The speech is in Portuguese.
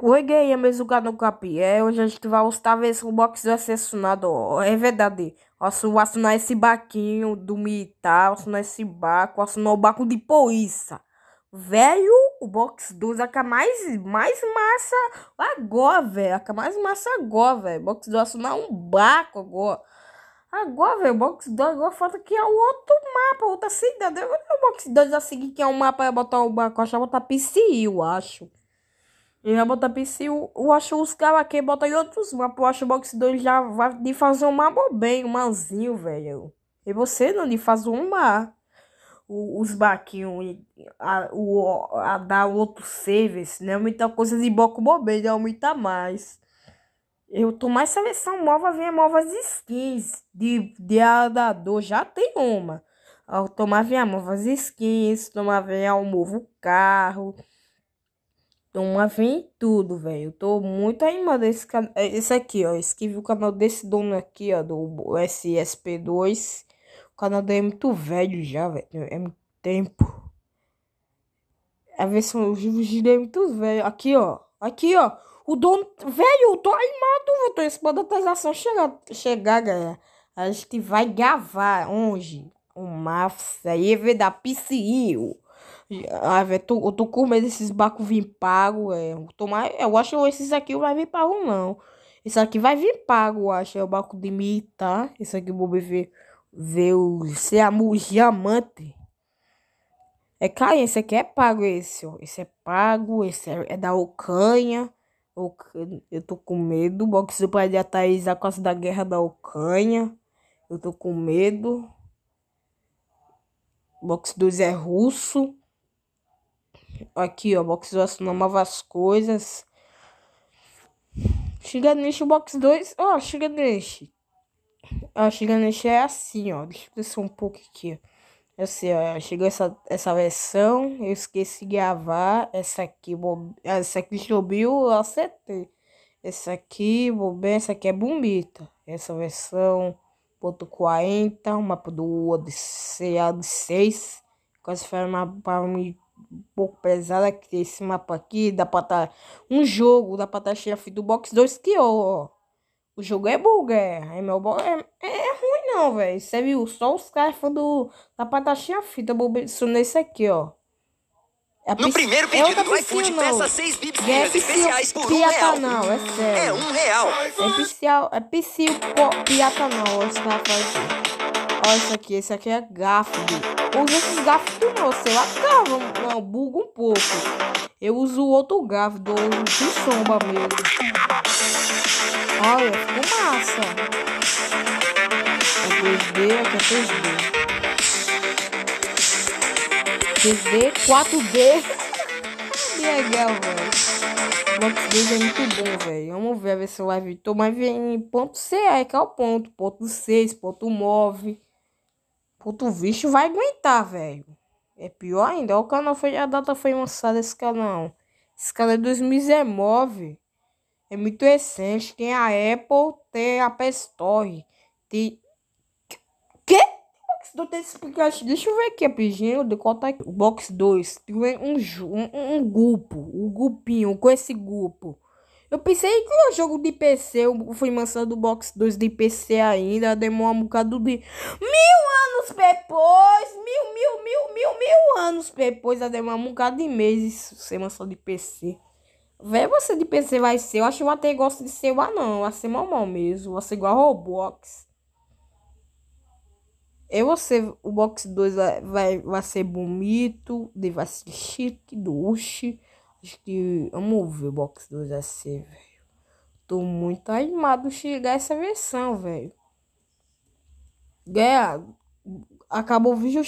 Oi, gay, é meu lugar no capi. É, hoje a gente vai estar o box assassinado. É verdade. Assu, assinar esse baquinho do militar, assinar esse barco, assinar o barco de polícia. Velho, o box 2 é a é mais, mais massa agora, velho. É a é mais massa agora, velho. Box 2 assinar um barco agora. Agora, velho, o box 2 agora falta que é o outro mapa, outra cidade. O box 2 a seguir que é um mapa, é botar o barco, acho que botar PC, eu acho. Ele vai botar PC, acho os caras aqui bota em outros mapas. O boxe 2 já vai de fazer um mapa bem, um malzinho, velho. E você não de fazer um mar. os baquinhos, a, o, a dar outro service, né? Muita coisa de boco bobeira, aumenta mais. Eu tô mais seleção nova, vem novas skins de, de adador. Já tem uma. Tomar vem novas skins, tomar vem um novo carro. Toma vem tudo, velho. Tô muito animado esse é, Esse aqui, ó. Esse aqui viu o canal desse dono aqui, ó. Do SSP2. O canal dele é muito velho já, velho. É muito tempo. A versão os livros dele é muito velho. Aqui, ó. Aqui, ó. O dono. Velho, eu tô animado, velho. Tô esperando a atualização chegar, chegar, galera. A gente vai gravar onde o hoje. aí saída é da PCI. Ah, velho, eu tô com medo desses barcos vir pago, é. eu acho que esses aqui não vai vir pago, não. Esse aqui vai vir pago, eu acho. É o barco de mim, tá? Esse aqui vou beber Ver o Seamu Diamante. É, cara, esse aqui é pago, esse, ó. Esse é pago, esse é, é da Ocanha. Eu tô com medo. O se do pai de Ataís, a causa da guerra da Ocanha. Eu tô com medo. Box 2 é russo. Aqui, ó, box 2 assinou novas coisas. Shiganishi box 2, ó, oh, Shiganishi. Ó, oh, Shiganishi é assim, ó, deixa eu descer é um pouco aqui, assim, ó, chegou essa, essa versão, eu esqueci de gravar, essa aqui, bo... essa aqui subiu, eu acertei. Essa aqui, vou bem, essa aqui é bonita, essa versão ponto 40, o mapa do Odisseia de 6. quase foi uma mapa um pouco pesada, que esse mapa aqui dá pra tá... Um jogo dá pra tá chefe do Box 2 que, ó... O jogo é bugger, é meu é, é, é ruim não, velho. Você viu? Só os caras fã do... Dá pra tá chefe, tá nesse aqui, ó. É no primeiro é pedido é do iFood, peça seis bibs é especiais por um real. Não, é sério. É um real. É piscial, é piscio piatanol, esse tá fazendo. Olha isso aqui, esse aqui é garfo. Usa esses garfos do meu, sei lá, calma, não, buga um pouco. Eu uso outro garfo, do de sombra mesmo. Olha, ficou massa. É 2D, aqui é 3D. 3D, 4D. Legal, velho. Blox é muito bom, velho. Vamos ver, ver se live tô mais em ponto C, aí é que é o ponto. Ponto 6, ponto 9. Ponto bicho vai aguentar, velho. É pior ainda. O canal foi. A data foi lançada esse canal. Esse canal é 2019. É muito recente. Tem a Apple, tem a App Tem. Que? Então tem explicação. Deixa eu ver aqui rapidinho. De qual tá aqui? Box 2. Tem um, um, um grupo. Um grupinho com esse grupo. Eu pensei que o jogo de PC foi lançado do Box 2 de PC ainda. demorou um bocado de. Mil anos depois! Mil, mil, mil, mil, mil anos depois. Demora um bocado de meses ser lançado de PC. Vê você de PC vai ser. Eu acho que eu até gosto de ser lá, não. Vai ser mal mesmo. Vai ser igual a Roblox. Eu vou ser, o box 2 vai, vai ser bonito, vai ser chique, doce. Acho que vamos ver o box 2 vai ser, velho. Tô muito animado de chegar essa versão, velho. Guerra, acabou o vídeo.